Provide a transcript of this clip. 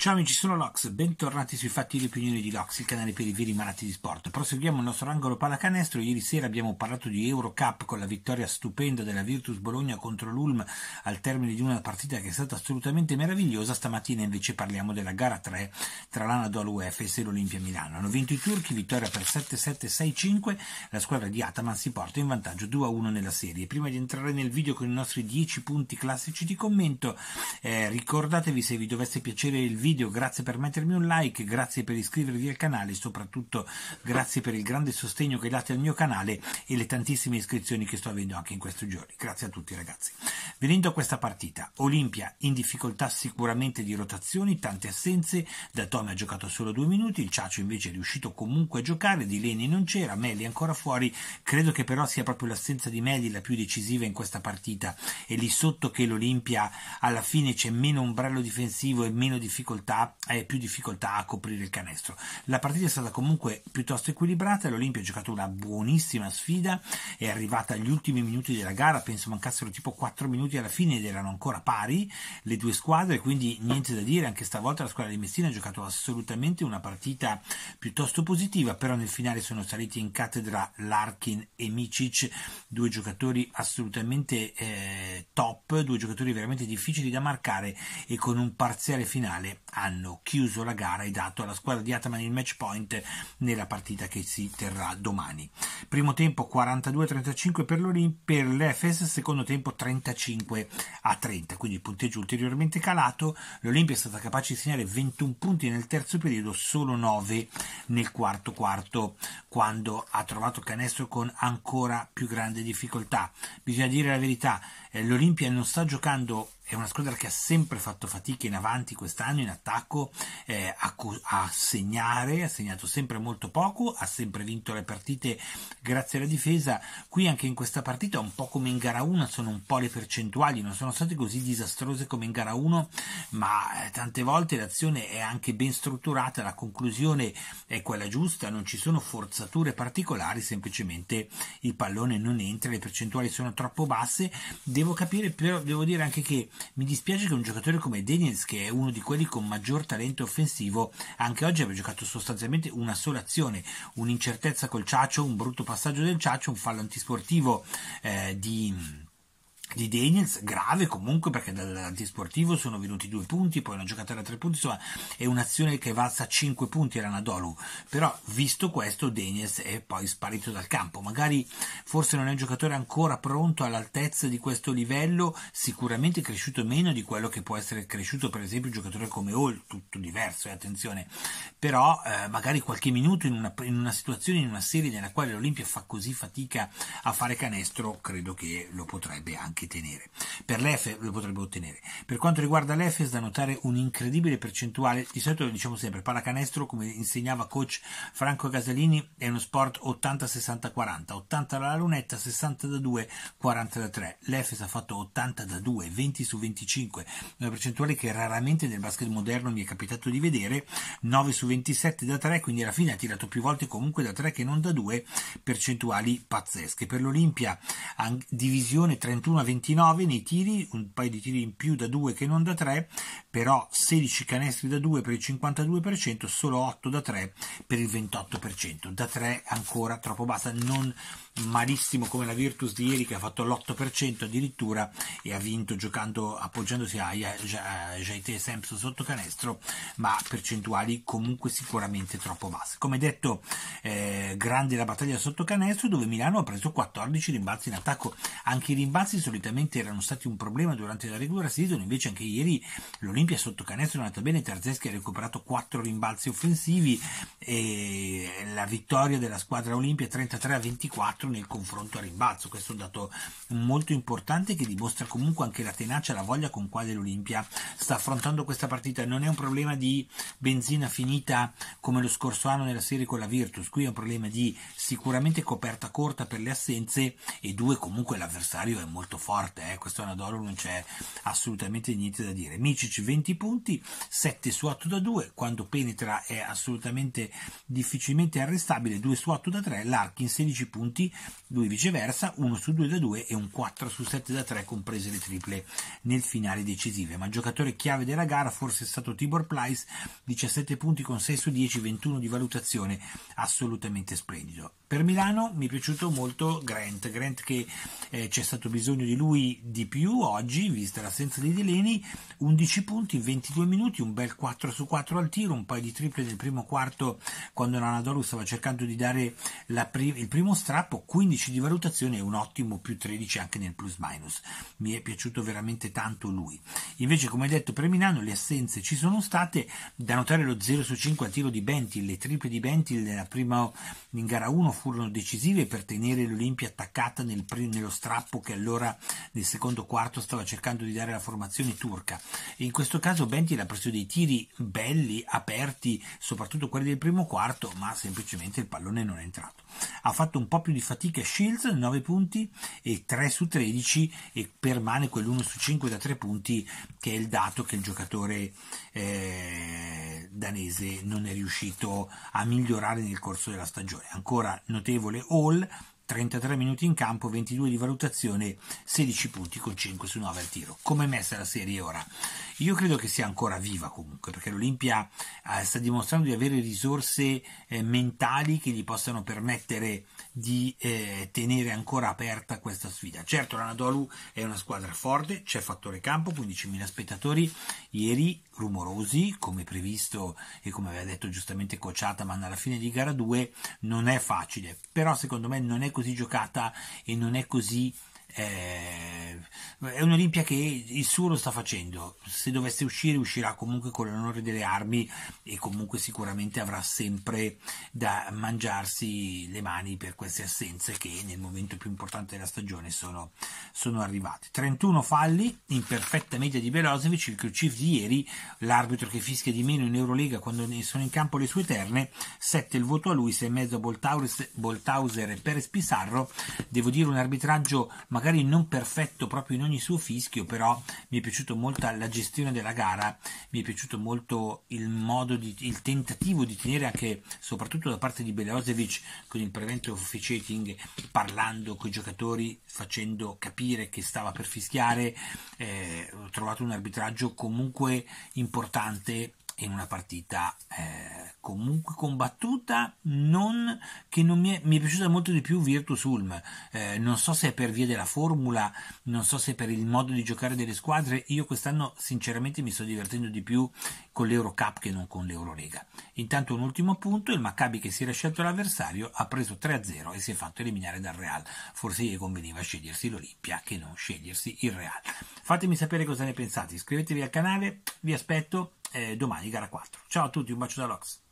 Ciao amici, sono Lox, bentornati sui fatti di opinioni di Lox, il canale per i veri malati di sport. Proseguiamo il nostro angolo pallacanestro, ieri sera abbiamo parlato di Eurocup con la vittoria stupenda della Virtus Bologna contro l'Ulm al termine di una partita che è stata assolutamente meravigliosa, stamattina invece parliamo della gara 3 tra l'Anadolu UFS e l'Olimpia Milano. Hanno vinto i turchi, vittoria per 7-7-6-5, la squadra di Ataman si porta in vantaggio 2-1 nella serie. Prima di entrare nel video con i nostri 10 punti classici di commento, eh, ricordatevi se vi dovesse piacere il video video, grazie per mettermi un like, grazie per iscrivervi al canale e soprattutto grazie per il grande sostegno che date al mio canale e le tantissime iscrizioni che sto avendo anche in questi giorni. Grazie a tutti ragazzi. Venendo a questa partita, Olimpia in difficoltà sicuramente di rotazioni, tante assenze, Datome ha giocato solo due minuti, il Ciacio invece è riuscito comunque a giocare, Di Leni non c'era, Melli ancora fuori, credo che però sia proprio l'assenza di Melli la più decisiva in questa partita e lì sotto che l'Olimpia alla fine c'è meno ombrello difensivo e meno difficoltà difficoltà, eh, più difficoltà a coprire il canestro. La partita è stata comunque piuttosto equilibrata, l'Olimpia ha giocato una buonissima sfida, è arrivata agli ultimi minuti della gara, penso mancassero tipo 4 minuti alla fine ed erano ancora pari le due squadre, quindi niente da dire, anche stavolta la squadra di Messina ha giocato assolutamente una partita piuttosto positiva, però nel finale sono saliti in cattedra Larkin e Micic, due giocatori assolutamente eh, top, due giocatori veramente difficili da marcare e con un parziale finale hanno chiuso la gara e dato alla squadra di Ataman il match point nella partita che si terrà domani. Primo tempo 42-35 per, per l'Efes, secondo tempo 35-30, quindi il punteggio ulteriormente calato. L'Olimpia è stata capace di segnare 21 punti nel terzo periodo, solo 9 nel quarto quarto, quando ha trovato canestro con ancora più grande difficoltà. Bisogna dire la verità, eh, l'Olimpia eh, non sta giocando è una squadra che ha sempre fatto fatica in avanti quest'anno in attacco eh, a, a, segnare, ha segnato sempre molto poco, ha sempre vinto le partite grazie alla difesa. Qui anche in questa partita, un po' come in gara 1, sono un po' le percentuali, non sono state così disastrose come in gara 1, ma eh, tante volte l'azione è anche ben strutturata, la conclusione è quella giusta, non ci sono forzature particolari, semplicemente il pallone non entra, le percentuali sono troppo basse. Devo capire, però devo dire anche che mi dispiace che un giocatore come Deniz, che è uno di quelli con maggior talento offensivo, anche oggi abbia giocato sostanzialmente una sola azione, un'incertezza col Ciaccio, un brutto passaggio del Ciaccio, un fallo antisportivo eh, di di Daniels, grave comunque perché dall'antisportivo sono venuti due punti, poi una giocata da tre punti, insomma è un'azione che valsa cinque punti era Nadolu, però visto questo Daniels è poi sparito dal campo, magari forse non è un giocatore ancora pronto all'altezza di questo livello, sicuramente cresciuto meno di quello che può essere cresciuto per esempio un giocatore come Hall, tutto diverso, eh, attenzione, però eh, magari qualche minuto in una, in una situazione, in una serie nella quale l'Olimpia fa così fatica a fare canestro, credo che lo potrebbe anche anche tenere. Per l'EFE lo potrebbe ottenere. Per quanto riguarda l'EFES, da notare un'incredibile percentuale. Di solito lo diciamo sempre: pallacanestro, come insegnava coach Franco Casalini, è uno sport 80-60-40. 80 dalla lunetta, 60 da 2, 40 da 3. L'EFES ha fatto 80 da 2, 20 su 25, una percentuale che raramente nel basket moderno mi è capitato di vedere. 9 su 27 da 3, quindi alla fine ha tirato più volte comunque da 3 che non da 2, percentuali pazzesche. Per l'Olimpia, divisione 31 29 nei tiri, un paio di tiri in più da 2 che non da 3, però 16 canestri da 2 per il 52%, solo 8 da 3 per il 28%. Da 3 ancora troppo bassa, non malissimo come la Virtus di ieri che ha fatto l'8% addirittura e ha vinto giocando appoggiandosi a eh, Jaite Sampson sotto canestro, ma percentuali comunque sicuramente troppo basse. Come detto, eh, grande la battaglia sotto canestro dove Milano ha preso 14 rimbalzi in attacco. Anche i rimbalzi solitamente erano stati un problema durante la regular season, invece anche ieri l'Olimpia sotto canestro è andata bene, Tarzeschi ha recuperato 4 rimbalzi offensivi e la vittoria della squadra Olimpia 33 a 24 soprattutto nel confronto a rimbalzo. Questo è un dato molto importante che dimostra comunque anche la tenacia e la voglia con quale l'Olimpia sta affrontando questa partita. Non è un problema di benzina finita come lo scorso anno nella serie con la Virtus, qui è un problema di sicuramente coperta corta per le assenze e due comunque l'avversario è molto forte, eh? questo Anadolu non c'è assolutamente niente da dire. Micic 20 punti, 7 su 8 da 2, quando penetra è assolutamente difficilmente arrestabile, 2 su 8 da 3, Larkin 16 punti, lui viceversa, 1 su 2 da 2 e un 4 su 7 da 3 comprese le triple nel finale decisive. Ma giocatore chiave della gara forse è stato Tibor Pleiss, 17 punti con 6 su 10, 21 di valutazione, assolutamente splendido. Per Milano mi è piaciuto molto Grant, Grant che eh, c'è stato bisogno di lui di più oggi, vista l'assenza di Deleni, 11 punti 22 minuti, un bel 4 su 4 al tiro, un paio di triple nel primo quarto quando l'Anadolu stava cercando di dare pri- il primo strappo, tipo 15 di valutazione è un ottimo più 13 anche nel plus minus. Mi è piaciuto veramente tanto lui. Invece, come detto per Milano, le assenze ci sono state. Da notare lo 0 su 5 a tiro di Bentil, le triple di Bentil nella prima in gara 1 furono decisive per tenere l'Olimpia attaccata nel nello strappo che allora nel secondo quarto stava cercando di dare la formazione turca. E in questo caso Bentil ha preso dei tiri belli, aperti, soprattutto quelli del primo quarto, ma semplicemente il pallone non è entrato. Ha fatto un po' più di fatica Shields 9 punti e 3 su 13 e permane quell'1 su 5 da 3 punti che è il dato che il giocatore eh, danese non è riuscito a migliorare nel corso della stagione. Ancora notevole Hall 33 minuti in campo, 22 di valutazione, 16 punti con 5 su 9 al tiro. Come è messa la serie ora? Io credo che sia ancora viva comunque, perché l'Olimpia eh, sta dimostrando di avere risorse eh, mentali che gli possano permettere di eh, tenere ancora aperta questa sfida. Certo, l'Anadolu è una squadra forte, c'è fattore campo, 15.000 spettatori, ieri rumorosi, come previsto e come aveva detto giustamente Cociata, ma alla fine di gara 2 non è facile, però secondo me non è così giocata e non è così eh, è un'Olimpia che il suo lo sta facendo, se dovesse uscire uscirà comunque con l'onore delle armi e comunque sicuramente avrà sempre da mangiarsi le mani per queste assenze che nel momento più importante della stagione sono, sono arrivate. 31 falli in perfetta media di Velosevic, il Kirchhoff di ieri, l'arbitro che fischia di meno in Eurolega quando ne sono in campo le sue terne, 7 il voto a lui, 6 mezzo a Boltauser e Perez Pizarro, devo dire un arbitraggio ma magari non perfetto proprio in ogni suo fischio, però mi è piaciuto molto la gestione della gara, mi è piaciuto molto il modo di, il tentativo di tenere anche, soprattutto da parte di Beleosevic, con il prevento officiating, parlando con i giocatori, facendo capire che stava per fischiare, eh, ho trovato un arbitraggio comunque importante in una partita eh, comunque combattuta, non, che non mi, è, mi, è, piaciuta molto di più Virtus Ulm. Eh, non so se è per via della formula, non so se è per il modo di giocare delle squadre. Io quest'anno sinceramente mi sto divertendo di più con l'Eurocup che non con l'Eurolega. Intanto un ultimo punto, il Maccabi che si era scelto l'avversario ha preso 3-0 e si è fatto eliminare dal Real. Forse gli conveniva scegliersi l'Olimpia che non scegliersi il Real. Fatemi sapere cosa ne pensate, iscrivetevi al canale, vi aspetto eh, domani, gara 4. Ciao a tutti, un bacio da Lox.